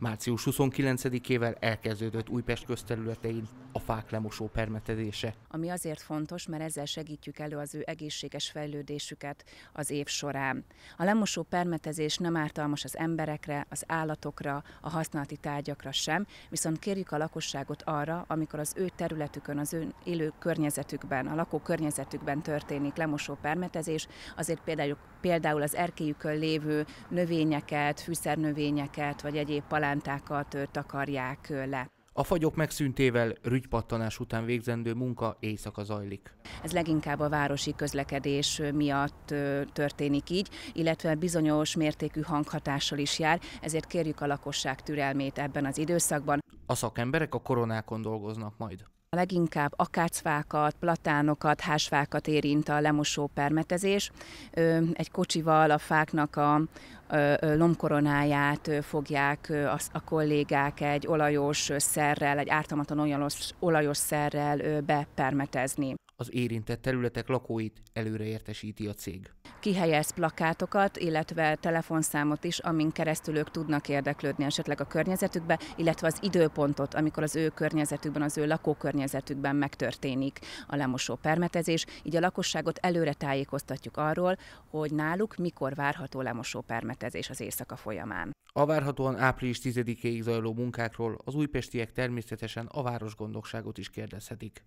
Március 29-ével elkezdődött Újpest közterületein a fák lemosó permetezése. Ami azért fontos, mert ezzel segítjük elő az ő egészséges fejlődésüket az év során. A lemosó permetezés nem ártalmas az emberekre, az állatokra, a használati tárgyakra sem, viszont kérjük a lakosságot arra, amikor az ő területükön, az ő élő környezetükben, a lakó környezetükben történik lemosó permetezés, azért például, például az erkélyükön lévő növényeket, fűszernövényeket, vagy egyéb palát plántákkal takarják le. A fagyok megszűntével rügypattanás után végzendő munka éjszaka zajlik. Ez leginkább a városi közlekedés miatt történik így, illetve bizonyos mértékű hanghatással is jár, ezért kérjük a lakosság türelmét ebben az időszakban. A szakemberek a koronákon dolgoznak majd. A leginkább akácfákat, platánokat, hásfákat érint a lemosó permetezés. Egy kocsival a fáknak a lomkoronáját fogják a kollégák egy olajos szerrel, egy ártalmatlan olajos, olajos szerrel bepermetezni az érintett területek lakóit előre értesíti a cég. Kihelyez plakátokat, illetve telefonszámot is, amin keresztül ők tudnak érdeklődni esetleg a környezetükbe, illetve az időpontot, amikor az ő környezetükben, az ő lakókörnyezetükben megtörténik a lemosó permetezés. Így a lakosságot előre tájékoztatjuk arról, hogy náluk mikor várható lemosó permetezés az éjszaka folyamán. A várhatóan április 10-ig zajló munkákról az újpestiek természetesen a városgondokságot is kérdezhetik.